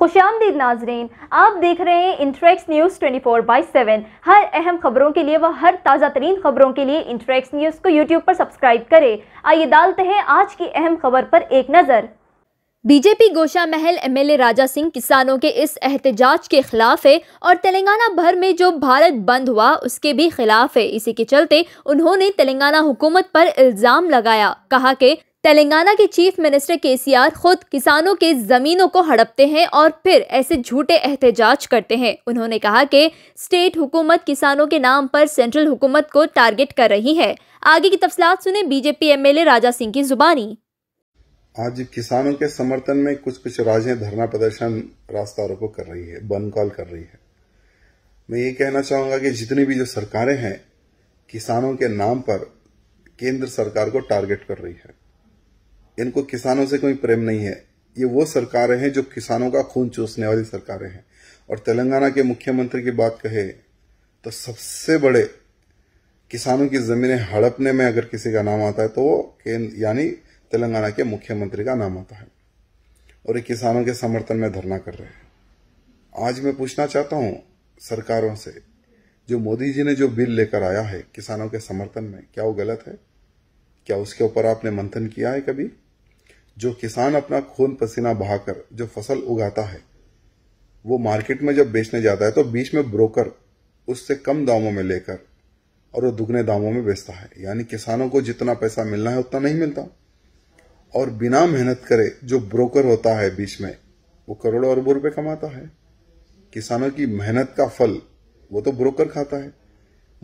खुश आमदीद नाजरीन आप देख रहे हैं Intrax news 24 four by seven हर अहम खबरों के लिए व हर ताज़ा तरीन खबरों के लिए इंट्रैक्स न्यूज़ को यूट्यूब पर सब्सक्राइब करें आइए डालते हैं आज की अहम खबर पर एक नज़र बीजेपी गोशा महल एमएलए राजा सिंह किसानों के इस एहतजाज के खिलाफ है और तेलंगाना भर में जो भारत बंद हुआ उसके भी खिलाफ है इसी के चलते उन्होंने तेलंगाना हुकूमत पर इल्ज़ाम लगाया कहा कि तेलंगाना के चीफ मिनिस्टर केसीआर खुद किसानों के जमीनों को हड़पते हैं और फिर ऐसे झूठे एहतजाज करते हैं उन्होंने कहा कि स्टेट हुकूमत किसानों के नाम पर सेंट्रल हुकूमत को टारगेट कर रही है आगे की तफसलात सुने बीजेपी एमएलए राजा सिंह की जुबानी आज किसानों के समर्थन में कुछ कुछ राज्य धरना प्रदर्शन रास्ता रोको कर रही है बंद कॉल कर रही है मैं ये कहना चाहूंगा कि जितनी भी जो सरकारें हैं किसानों के नाम पर केंद्र सरकार को टारगेट कर रही है इनको किसानों से कोई प्रेम नहीं है ये वो सरकारें हैं जो किसानों का खून चूसने वाली सरकारें हैं और तेलंगाना के मुख्यमंत्री की बात कहे तो सबसे बड़े किसानों की ज़मीनें हड़पने में अगर किसी का नाम आता है तो वो यानी तेलंगाना के मुख्यमंत्री का नाम आता है और ये किसानों के समर्थन में धरना कर रहे हैं आज मैं पूछना चाहता हूं सरकारों से जो मोदी जी ने जो बिल लेकर आया है किसानों के समर्थन में क्या वो गलत है क्या उसके ऊपर आपने मंथन किया है कभी जो किसान अपना खून पसीना बहाकर जो फसल उगाता है वो मार्केट में जब बेचने जाता है तो बीच में ब्रोकर उससे कम दामों में लेकर और वो दुगने दामों में बेचता है यानी किसानों को जितना पैसा मिलना है उतना नहीं मिलता और बिना मेहनत करे जो ब्रोकर होता है बीच में वो करोड़ों अरबों रुपए कमाता है किसानों की मेहनत का फल वो तो ब्रोकर खाता है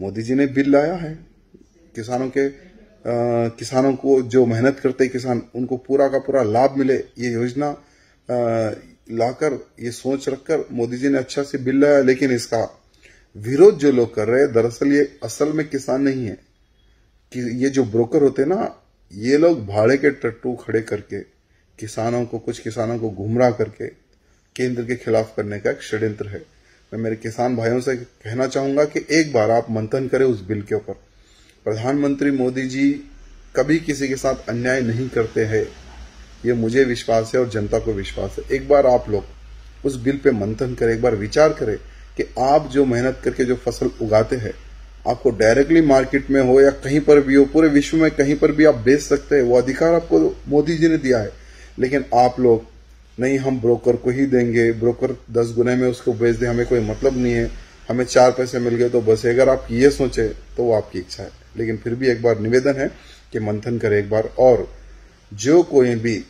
मोदी जी ने बिल लाया है किसानों के किसानों को जो मेहनत करते किसान उनको पूरा का पूरा लाभ मिले ये योजना लाकर ये सोच रखकर मोदी जी ने अच्छा से बिल लाया लेकिन इसका विरोध जो लोग कर रहे हैं दरअसल ये असल में किसान नहीं है कि ये जो ब्रोकर होते ना ये लोग भाड़े के टट्टू खड़े करके किसानों को कुछ किसानों को घुमराह करके केंद्र के खिलाफ करने का एक षड्यंत्र है मैं मेरे किसान भाइयों से कहना चाहूंगा कि एक बार आप मंथन करें उस बिल के ऊपर प्रधानमंत्री मोदी जी कभी किसी के साथ अन्याय नहीं करते हैं ये मुझे विश्वास है और जनता को विश्वास है एक बार आप लोग उस बिल पे मंथन करें एक बार विचार करें कि आप जो मेहनत करके जो फसल उगाते हैं आपको डायरेक्टली मार्केट में हो या कहीं पर भी हो पूरे विश्व में कहीं पर भी आप बेच सकते हैं वो अधिकार आपको मोदी जी ने दिया है लेकिन आप लोग नहीं हम ब्रोकर को ही देंगे ब्रोकर दस गुने में उसको बेच दे हमें कोई मतलब नहीं है हमें चार पैसे मिल गए तो बस अगर आप ये सोचे तो वो आपकी इच्छा है लेकिन फिर भी एक बार निवेदन है कि मंथन करें एक बार और जो कोई भी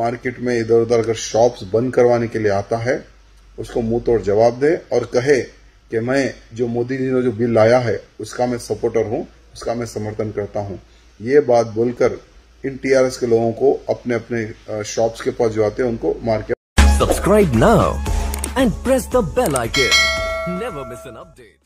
मार्केट में इधर उधर अगर शॉप्स बंद करवाने के लिए आता है उसको मुंह तोड़ जवाब दे और कहे कि मैं जो मोदी जी ने जो बिल लाया है उसका मैं सपोर्टर हूं उसका मैं समर्थन करता हूं ये बात बोलकर इन टीआरएस के लोगों को अपने अपने शॉप्स के पास जो आते हैं उनको market subscribe now and press the bell icon never miss an update